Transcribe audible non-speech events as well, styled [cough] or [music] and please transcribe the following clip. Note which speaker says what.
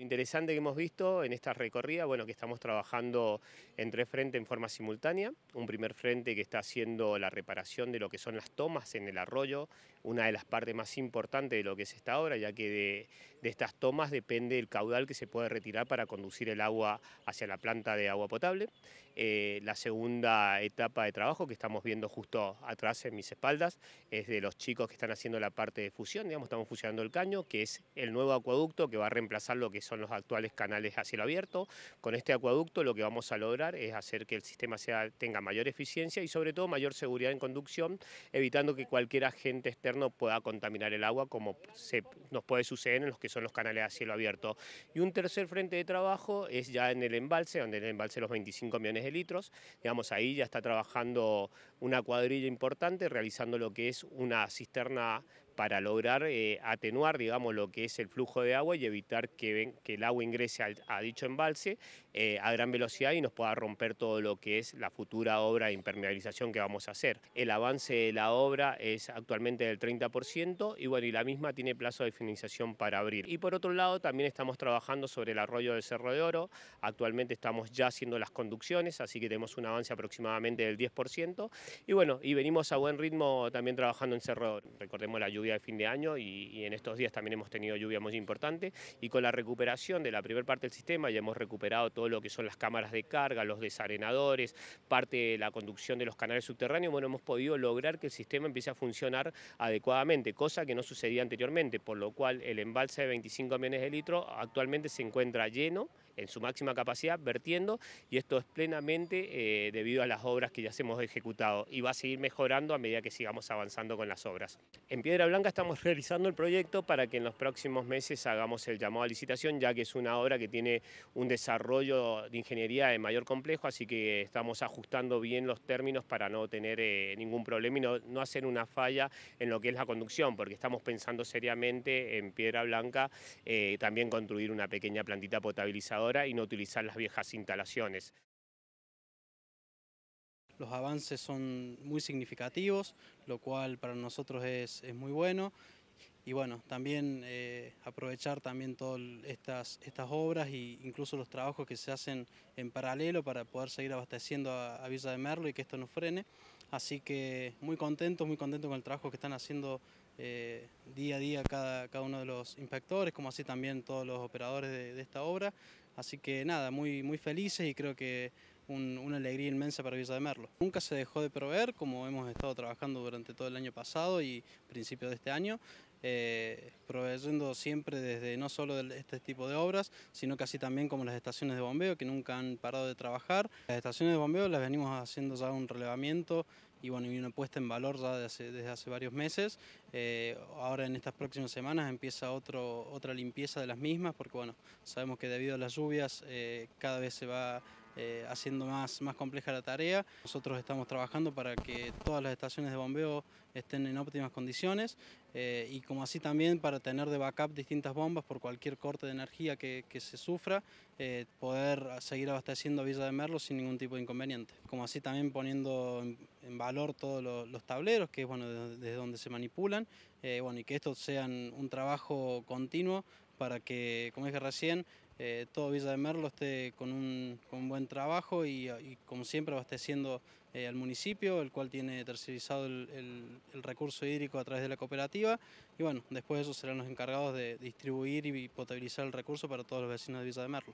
Speaker 1: Lo interesante que hemos visto en esta recorrida, bueno, que estamos trabajando en tres frentes en forma simultánea. Un primer frente que está haciendo la reparación de lo que son las tomas en el arroyo, una de las partes más importantes de lo que es esta obra, ya que de de estas tomas depende el caudal que se puede retirar para conducir el agua hacia la planta de agua potable. Eh, la segunda etapa de trabajo que estamos viendo justo atrás en mis espaldas es de los chicos que están haciendo la parte de fusión, digamos, estamos fusionando el caño, que es el nuevo acueducto que va a reemplazar lo que son los actuales canales a cielo abierto. Con este acueducto lo que vamos a lograr es hacer que el sistema sea, tenga mayor eficiencia y sobre todo mayor seguridad en conducción, evitando que cualquier agente externo pueda contaminar el agua como se, nos puede suceder en los que son los canales a cielo abierto. Y un tercer frente de trabajo es ya en el embalse, donde el embalse los 25 millones de litros, digamos, ahí ya está trabajando una cuadrilla importante, realizando lo que es una cisterna para lograr eh, atenuar, digamos, lo que es el flujo de agua y evitar que, el agua ingrese a dicho embalse eh, a gran velocidad y nos pueda romper todo lo que es la futura obra de impermeabilización que vamos a hacer. El avance de la obra es actualmente del 30% y bueno, y la misma tiene plazo de finalización para abrir. Y por otro lado, también estamos trabajando sobre el arroyo del Cerro de Oro. Actualmente estamos ya haciendo las conducciones, así que tenemos un avance aproximadamente del 10%. Y bueno, y venimos a buen ritmo también trabajando en Cerro de Oro. Recordemos de fin de año y, en estos días también hemos tenido lluvia muy importante. Y con la recuperación de la primera parte del sistema ya hemos recuperado todo lo que son las cámaras de carga, los desarenadores, parte de la conducción de los canales subterráneos. Bueno, hemos podido lograr que el sistema empiece a funcionar adecuadamente, cosa que no sucedía anteriormente, por lo cual el embalse de 25 millones de litros actualmente se encuentra lleno en su máxima capacidad, vertiendo, y esto es plenamente eh, debido a las obras que ya se hemos ejecutado y va a seguir mejorando a medida que sigamos avanzando con las obras. En Piedra Blanca estamos [laughs] realizando el proyecto para que en los próximos meses hagamos el llamado a licitación, ya que es una obra que tiene un desarrollo de ingeniería de mayor complejo, así que estamos ajustando bien los términos para no tener eh, ningún problema y no, hacer una falla en lo que es la conducción, porque estamos pensando seriamente en Piedra Blanca eh, también construir una pequeña plantita potabilizadora y no utilizar las viejas instalaciones
Speaker 2: los avances son muy significativos, lo cual para nosotros es, muy bueno. Y bueno, también eh, aprovechar también todas estas, estas obras e incluso los trabajos que se hacen en paralelo para poder seguir abasteciendo a, Villa de Merlo y que esto no frene. Así que muy contentos, muy contento con el trabajo que están haciendo eh, día a día cada, cada, uno de los inspectores, como así también todos los operadores de, esta obra. Así que nada, muy, muy felices y creo que una alegría inmensa para Villa de Merlo. Nunca se dejó de proveer, como hemos estado trabajando durante todo el año pasado y principio de este año, eh, proveyendo siempre desde no solo de este tipo de obras, sino casi también como las estaciones de bombeo que nunca han parado de trabajar. Las estaciones de bombeo las venimos haciendo ya un relevamiento y bueno, y una puesta en valor ya desde hace varios meses. Eh, ahora en estas próximas semanas empieza otro, otra limpieza de las mismas porque bueno, sabemos que debido a las lluvias eh, cada vez se va eh, haciendo más, más compleja la tarea. Nosotros estamos trabajando para que todas las estaciones de bombeo estén en óptimas condiciones eh, y como así también para tener de backup distintas bombas por cualquier corte de energía que, se sufra, eh, poder seguir abasteciendo a Villa de Merlo sin ningún tipo de inconveniente. Como así también poniendo en, valor todos los tableros, que es bueno, desde, donde se manipulan, bueno, y que estos sean un trabajo continuo para que, como dije recién, eh, todo Villa de Merlo esté con un, buen trabajo y, como siempre abasteciendo eh, al municipio, el cual tiene tercerizado el, recurso hídrico a través de la cooperativa y bueno, después ellos serán los encargados de distribuir y potabilizar el recurso para todos los vecinos de Villa de Merlo.